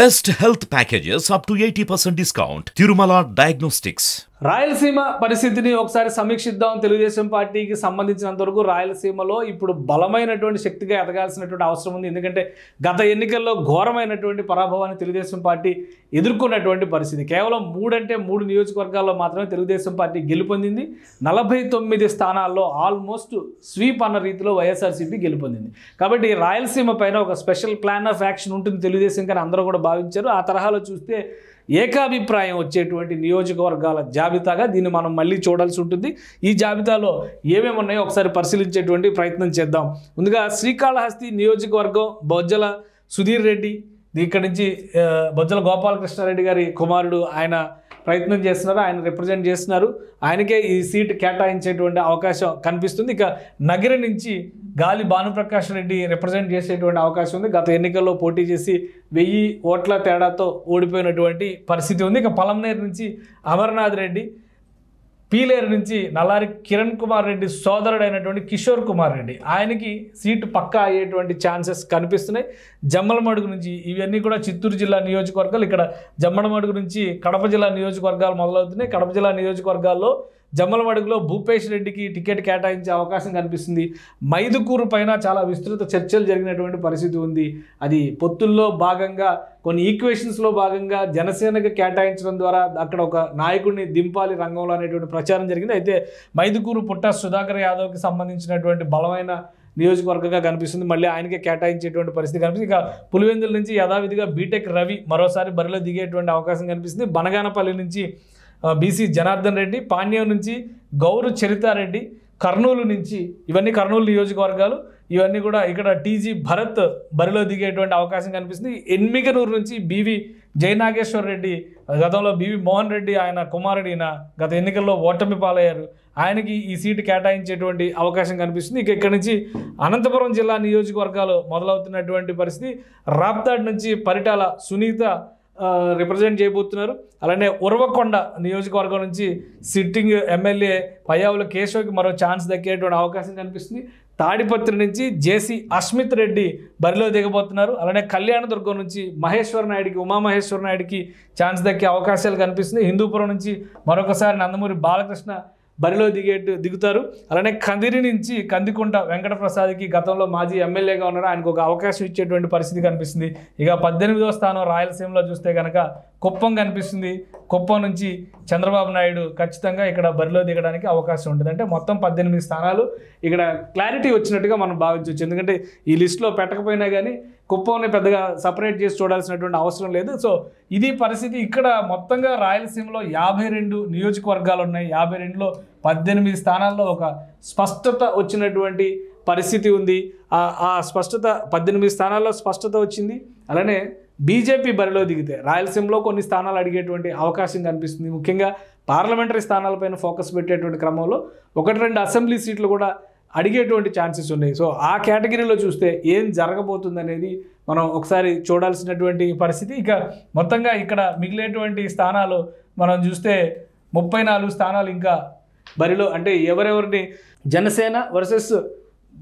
Best health packages up to 80% discount. Tirumala Diagnostics. Rayalaseema పరిస్థితిని ఒకసారి సమీక్షిద్దాం తెలుగుదేశం పార్టీకి సంబంధించినంత వరకు రాయలసీమలో ఇప్పుడు బలమైనటువంటి శక్తిగా ఎదగాల్సినటువంటి అవసరం ఉంది ఎందుకంటే గత ఎన్నికల్లో ఘోరమైనటువంటి పరాభవాన్ని తెలుగుదేశం పార్టీ ఎదుర్కొన్నటువంటి పరిస్థితి కేవలం మూడంటే మూడు నియోజకవర్గాల్లో మాత్రమే తెలుగుదేశం పార్టీ గెలుపొందింది నలభై తొమ్మిది స్థానాల్లో ఆల్మోస్ట్ స్వీప్ అన్న రీతిలో వైఎస్ఆర్సీపీ గెలుపొందింది కాబట్టి రాయలసీమ పైన ఒక స్పెషల్ ప్లాన్ ఆఫ్ యాక్షన్ ఉంటుంది తెలుగుదేశం కానీ అందరూ కూడా భావించారు ఆ తరహాలో చూస్తే ఏకాభిప్రాయం వచ్చేటువంటి నియోజకవర్గాల జాబితాగా దీన్ని మనం మళ్ళీ చూడాల్సి ఉంటుంది ఈ జాబితాలో ఏమేమి ఉన్నాయో ఒకసారి పరిశీలించేటువంటి ప్రయత్నం చేద్దాం ముందుగా శ్రీకాళహస్తి నియోజకవర్గం బొజ్జల సుధీర్ రెడ్డి ఇక్కడ నుంచి బొజ్జల గోపాలకృష్ణారెడ్డి గారి కుమారుడు ఆయన ప్రయత్నం చేస్తున్నారు ఆయన రిప్రజెంట్ చేస్తున్నారు ఆయనకే ఈ సీట్ కేటాయించేటువంటి అవకాశం కనిపిస్తుంది ఇక నగిరి నుంచి గాలి భానుప్రకాష్ రెడ్డి రిప్రజెంట్ చేసేటువంటి అవకాశం ఉంది గత ఎన్నికల్లో పోటీ చేసి వెయ్యి ఓట్ల తేడాతో ఓడిపోయినటువంటి పరిస్థితి ఉంది ఇక పలంనేరు నుంచి అమర్నాథ్ రెడ్డి పీలేరు నుంచి నల్లారి కిరణ్ కుమార్ రెడ్డి సోదరుడైనటువంటి కిషోర్ కుమార్ రెడ్డి ఆయనకి సీటు పక్కా అయ్యేటువంటి ఛాన్సెస్ కనిపిస్తున్నాయి జమ్మలమడుగు నుంచి ఇవన్నీ కూడా చిత్తూరు జిల్లా నియోజకవర్గాలు ఇక్కడ జమ్మలమడుగు నుంచి కడప జిల్లా నియోజకవర్గాలు మొదలవుతున్నాయి కడప జిల్లా నియోజకవర్గాల్లో జమ్మలమడుగులో భూపేష్ రెడ్డికి టికెట్ కేటాయించే అవకాశం కనిపిస్తుంది మైదుకూరు పైన చాలా విస్తృత చర్చలు జరిగినటువంటి పరిస్థితి ఉంది అది పొత్తుల్లో భాగంగా కొన్ని ఈక్వేషన్స్లో భాగంగా జనసేనకు కేటాయించడం ద్వారా అక్కడ ఒక నాయకుడిని దింపాలి రంగంలో అనేటువంటి ప్రచారం జరిగింది అయితే మైదుకూరు పుట్ట సుధాకర్ యాదవ్కి సంబంధించినటువంటి బలమైన నియోజకవర్గంగా కనిపిస్తుంది మళ్ళీ ఆయనకే కేటాయించేటువంటి పరిస్థితి కనిపిస్తుంది ఇక పులివెందుల నుంచి యథావిధిగా బీటెక్ రవి మరోసారి బరిలో దిగేటువంటి అవకాశం కనిపిస్తుంది బనగానపల్లి నుంచి బీసీ జనార్దన్ రెడ్డి పాండ్యం నుంచి గౌరు చరితారెడ్డి కర్నూలు నుంచి ఇవన్నీ కర్నూలు నియోజకవర్గాలు ఇవన్నీ కూడా ఇక్కడ టీజీ భరత్ బరిలో దిగేటువంటి అవకాశం కనిపిస్తుంది ఎన్మికనూరు నుంచి బీవీ జయనాగేశ్వర్ రెడ్డి గతంలో బీవీ మోహన్ రెడ్డి ఆయన కుమారుడు ఈయన గత ఎన్నికల్లో ఓటమి పాలయ్యారు ఆయనకి ఈ సీటు కేటాయించేటువంటి అవకాశం కనిపిస్తుంది ఇక ఇక్కడ నుంచి అనంతపురం జిల్లా నియోజకవర్గాలు మొదలవుతున్నటువంటి పరిస్థితి రాప్తాడ్ నుంచి పరిటాల సునీత రిప్రజెంట్ చేయబోతున్నారు అలానే ఉరవకొండ నియోజకవర్గం నుంచి సిట్టింగ్ ఎమ్మెల్యే పయ్యావుల కేశవ్కి మరో ఛాన్స్ దక్కేటువంటి అవకాశం కనిపిస్తుంది తాడిపత్రి నుంచి జేసీ అస్మిత్ రెడ్డి బరిలో దిగబోతున్నారు అలానే కళ్యాణదుర్గం నుంచి మహేశ్వర నాయుడికి ఉమామహేశ్వర నాయుడికి ఛాన్స్ దక్కే అవకాశాలు కనిపిస్తుంది హిందూపురం నుంచి మరొకసారి నందమూరి బాలకృష్ణ బరిలో దిగే దిగుతారు అలానే కందిరి నుంచి కందికుంట వెంకటప్రసాద్కి గతంలో మాజీ ఎమ్మెల్యేగా ఉన్నారు ఆయనకు ఒక అవకాశం ఇచ్చేటువంటి పరిస్థితి కనిపిస్తుంది ఇక పద్దెనిమిదవ స్థానం రాయలసీమలో చూస్తే కనుక కుప్పం కనిపిస్తుంది కుప్పం నుంచి చంద్రబాబు నాయుడు ఖచ్చితంగా ఇక్కడ బరిలో దిగడానికి అవకాశం ఉంటుంది అంటే మొత్తం పద్దెనిమిది స్థానాలు ఇక్కడ క్లారిటీ వచ్చినట్టుగా మనం భావించవచ్చు ఎందుకంటే ఈ లిస్టులో పెట్టకపోయినా కానీ కుప్పంని పెద్దగా సపరేట్ చేసి చూడాల్సినటువంటి అవసరం లేదు సో ఇది పరిస్థితి ఇక్కడ మొత్తంగా రాయలసీమలో యాభై రెండు నియోజకవర్గాలు ఉన్నాయి యాభై రెండులో పద్దెనిమిది స్థానాల్లో ఒక స్పష్టత వచ్చినటువంటి పరిస్థితి ఉంది ఆ స్పష్టత పద్దెనిమిది స్థానాల్లో స్పష్టత వచ్చింది అలానే బీజేపీ బరిలో దిగితే రాయలసీమలో కొన్ని స్థానాలు అడిగేటువంటి అవకాశం కనిపిస్తుంది ముఖ్యంగా పార్లమెంటరీ స్థానాలపైన ఫోకస్ పెట్టేటువంటి క్రమంలో ఒకటి రెండు అసెంబ్లీ సీట్లు కూడా అడిగేటువంటి ఛాన్సెస్ ఉన్నాయి సో ఆ కేటగిరీలో చూస్తే ఏం జరగబోతుంది అనేది మనం ఒకసారి చూడాల్సినటువంటి పరిస్థితి ఇక మొత్తంగా ఇక్కడ మిగిలేటువంటి స్థానాలు మనం చూస్తే ముప్పై నాలుగు స్థానాలు ఇంకా బరిలో అంటే ఎవరెవరిని Janasena versus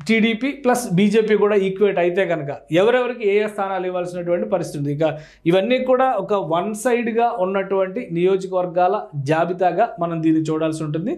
TDP plus BJP కూడా ఈక్వేట్ అయితే కనుక ఎవరెవరికి ఏ స్థానాలు ఇవ్వాల్సినటువంటి పరిస్థితి ఇక ఇవన్నీ కూడా ఒక వన్ సైడ్గా ఉన్నటువంటి నియోజకవర్గాల జాబితాగా మనం దీన్ని చూడాల్సి ఉంటుంది